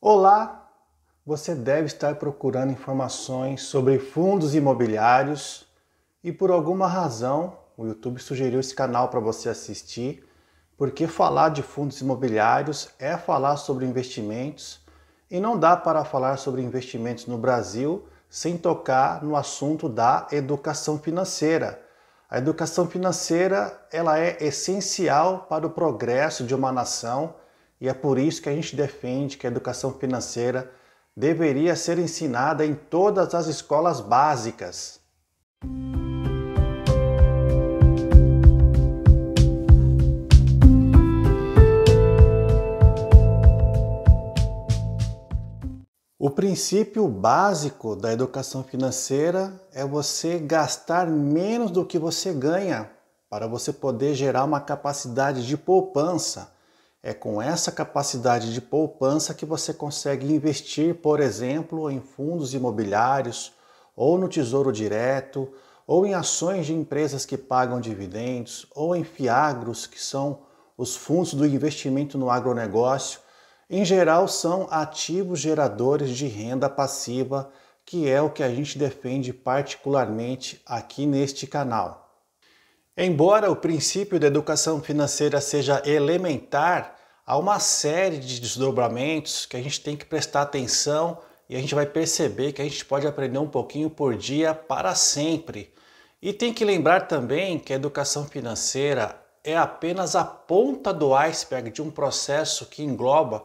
Olá! Você deve estar procurando informações sobre fundos imobiliários e por alguma razão o YouTube sugeriu esse canal para você assistir, porque falar de fundos imobiliários é falar sobre investimentos e não dá para falar sobre investimentos no Brasil sem tocar no assunto da educação financeira. A educação financeira ela é essencial para o progresso de uma nação e é por isso que a gente defende que a educação financeira deveria ser ensinada em todas as escolas básicas. O princípio básico da educação financeira é você gastar menos do que você ganha para você poder gerar uma capacidade de poupança é com essa capacidade de poupança que você consegue investir, por exemplo, em fundos imobiliários, ou no Tesouro Direto, ou em ações de empresas que pagam dividendos, ou em FIAGROS, que são os fundos do investimento no agronegócio. Em geral, são ativos geradores de renda passiva, que é o que a gente defende particularmente aqui neste canal. Embora o princípio da educação financeira seja elementar, há uma série de desdobramentos que a gente tem que prestar atenção e a gente vai perceber que a gente pode aprender um pouquinho por dia para sempre. E tem que lembrar também que a educação financeira é apenas a ponta do iceberg de um processo que engloba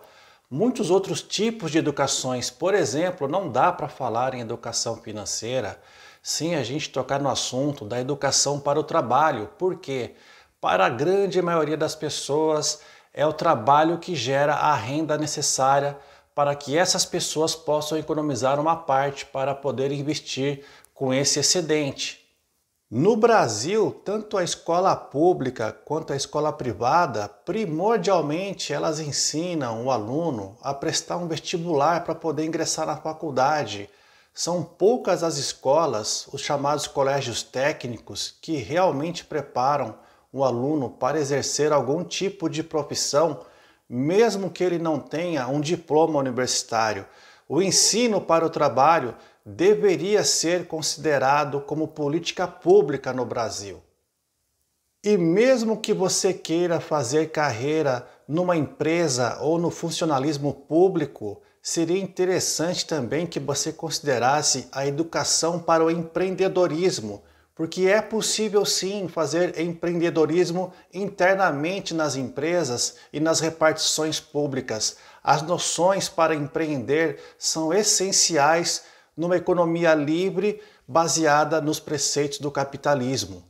muitos outros tipos de educações. Por exemplo, não dá para falar em educação financeira sem a gente tocar no assunto da educação para o trabalho, porque para a grande maioria das pessoas é o trabalho que gera a renda necessária para que essas pessoas possam economizar uma parte para poder investir com esse excedente. No Brasil, tanto a escola pública quanto a escola privada, primordialmente elas ensinam o aluno a prestar um vestibular para poder ingressar na faculdade. São poucas as escolas, os chamados colégios técnicos, que realmente preparam o aluno para exercer algum tipo de profissão, mesmo que ele não tenha um diploma universitário. O ensino para o trabalho deveria ser considerado como política pública no Brasil. E mesmo que você queira fazer carreira numa empresa ou no funcionalismo público, seria interessante também que você considerasse a educação para o empreendedorismo porque é possível sim fazer empreendedorismo internamente nas empresas e nas repartições públicas. As noções para empreender são essenciais numa economia livre baseada nos preceitos do capitalismo.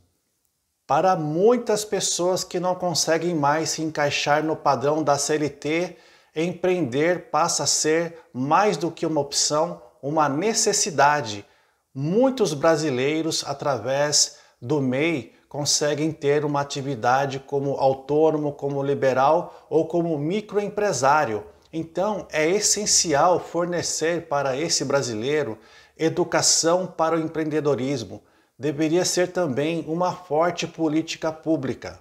Para muitas pessoas que não conseguem mais se encaixar no padrão da CLT, empreender passa a ser mais do que uma opção, uma necessidade Muitos brasileiros, através do MEI, conseguem ter uma atividade como autônomo, como liberal ou como microempresário. Então, é essencial fornecer para esse brasileiro educação para o empreendedorismo. Deveria ser também uma forte política pública.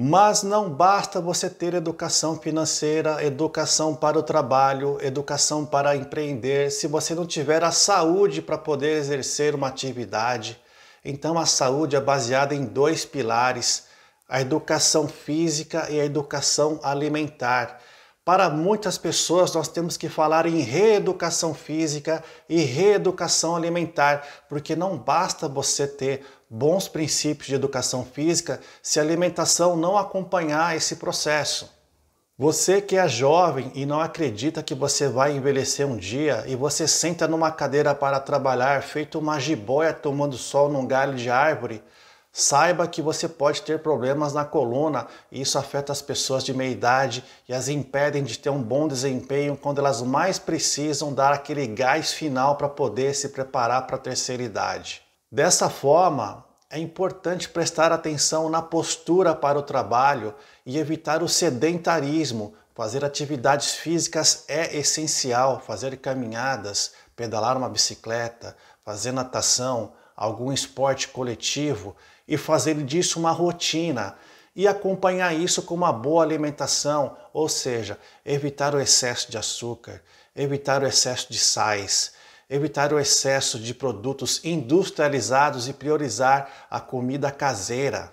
Mas não basta você ter educação financeira, educação para o trabalho, educação para empreender, se você não tiver a saúde para poder exercer uma atividade. Então, a saúde é baseada em dois pilares: a educação física e a educação alimentar. Para muitas pessoas, nós temos que falar em reeducação física e reeducação alimentar, porque não basta você ter bons princípios de educação física se a alimentação não acompanhar esse processo. Você que é jovem e não acredita que você vai envelhecer um dia e você senta numa cadeira para trabalhar feito uma jiboia tomando sol num galho de árvore, saiba que você pode ter problemas na coluna e isso afeta as pessoas de meia idade e as impedem de ter um bom desempenho quando elas mais precisam dar aquele gás final para poder se preparar para a terceira idade. Dessa forma, é importante prestar atenção na postura para o trabalho e evitar o sedentarismo. Fazer atividades físicas é essencial, fazer caminhadas, pedalar uma bicicleta, fazer natação, algum esporte coletivo e fazer disso uma rotina e acompanhar isso com uma boa alimentação, ou seja, evitar o excesso de açúcar, evitar o excesso de sais, evitar o excesso de produtos industrializados e priorizar a comida caseira.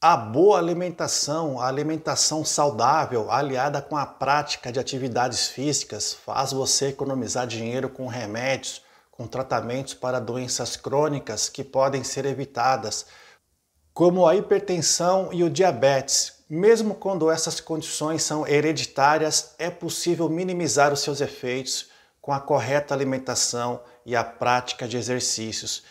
A boa alimentação, a alimentação saudável, aliada com a prática de atividades físicas, faz você economizar dinheiro com remédios, com tratamentos para doenças crônicas que podem ser evitadas, como a hipertensão e o diabetes. Mesmo quando essas condições são hereditárias, é possível minimizar os seus efeitos com a correta alimentação e a prática de exercícios.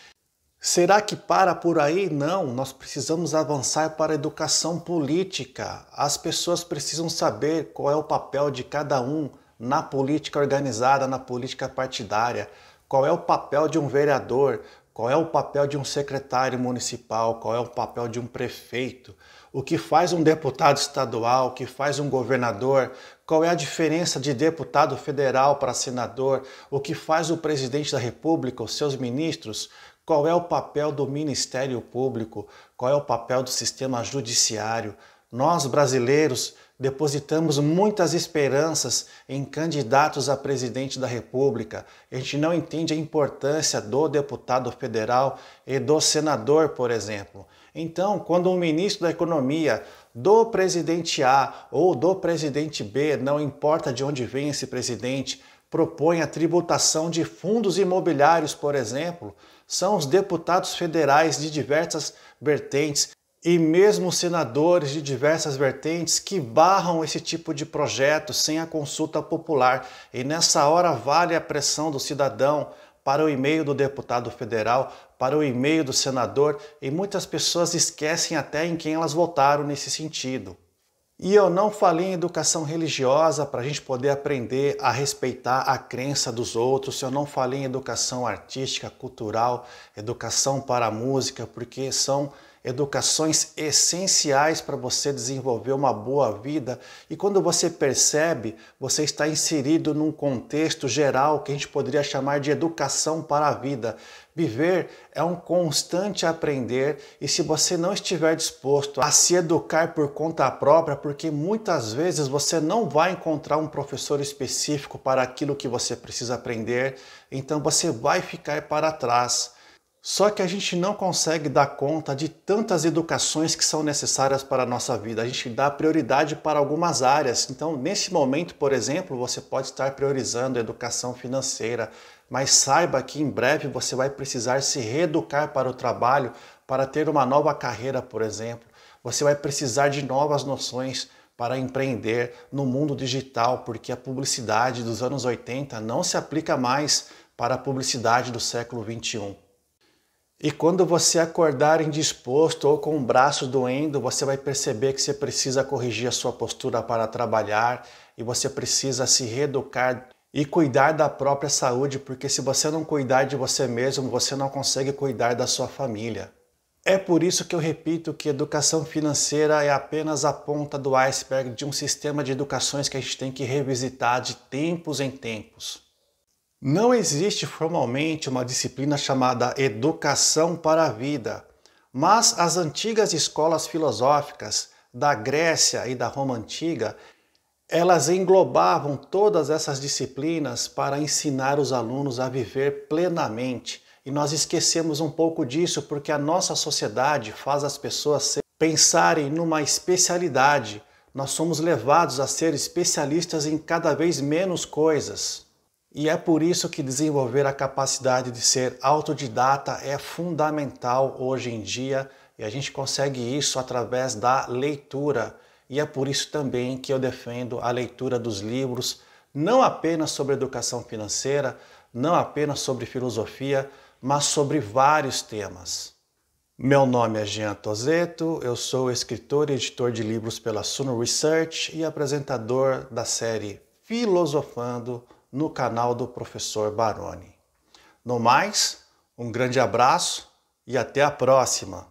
Será que para por aí? Não, nós precisamos avançar para a educação política. As pessoas precisam saber qual é o papel de cada um na política organizada, na política partidária, qual é o papel de um vereador, qual é o papel de um secretário municipal, qual é o papel de um prefeito, o que faz um deputado estadual, o que faz um governador, qual é a diferença de deputado federal para senador? O que faz o presidente da República, os seus ministros? Qual é o papel do Ministério Público? Qual é o papel do sistema judiciário? Nós, brasileiros, depositamos muitas esperanças em candidatos a presidente da República. A gente não entende a importância do deputado federal e do senador, por exemplo. Então, quando um ministro da Economia do presidente A ou do presidente B, não importa de onde vem esse presidente, propõe a tributação de fundos imobiliários, por exemplo, são os deputados federais de diversas vertentes e mesmo senadores de diversas vertentes que barram esse tipo de projeto sem a consulta popular. E nessa hora vale a pressão do cidadão para o e-mail do deputado federal para o e-mail do senador e muitas pessoas esquecem até em quem elas votaram nesse sentido. E eu não falei em educação religiosa para a gente poder aprender a respeitar a crença dos outros, eu não falei em educação artística, cultural, educação para a música, porque são educações essenciais para você desenvolver uma boa vida. E quando você percebe, você está inserido num contexto geral que a gente poderia chamar de educação para a vida. Viver é um constante aprender e se você não estiver disposto a se educar por conta própria, porque muitas vezes você não vai encontrar um professor específico para aquilo que você precisa aprender, então você vai ficar para trás. Só que a gente não consegue dar conta de tantas educações que são necessárias para a nossa vida. A gente dá prioridade para algumas áreas. Então, nesse momento, por exemplo, você pode estar priorizando a educação financeira, mas saiba que em breve você vai precisar se reeducar para o trabalho, para ter uma nova carreira, por exemplo. Você vai precisar de novas noções para empreender no mundo digital, porque a publicidade dos anos 80 não se aplica mais para a publicidade do século 21. E quando você acordar indisposto ou com o braço doendo, você vai perceber que você precisa corrigir a sua postura para trabalhar e você precisa se reeducar e cuidar da própria saúde, porque se você não cuidar de você mesmo, você não consegue cuidar da sua família. É por isso que eu repito que educação financeira é apenas a ponta do iceberg de um sistema de educações que a gente tem que revisitar de tempos em tempos. Não existe formalmente uma disciplina chamada Educação para a Vida, mas as antigas escolas filosóficas da Grécia e da Roma antiga, elas englobavam todas essas disciplinas para ensinar os alunos a viver plenamente. E nós esquecemos um pouco disso porque a nossa sociedade faz as pessoas pensarem numa especialidade. Nós somos levados a ser especialistas em cada vez menos coisas. E é por isso que desenvolver a capacidade de ser autodidata é fundamental hoje em dia e a gente consegue isso através da leitura. E é por isso também que eu defendo a leitura dos livros, não apenas sobre educação financeira, não apenas sobre filosofia, mas sobre vários temas. Meu nome é Jean Tozeto, eu sou escritor e editor de livros pela Suno Research e apresentador da série Filosofando no canal do professor Baroni. No mais, um grande abraço e até a próxima!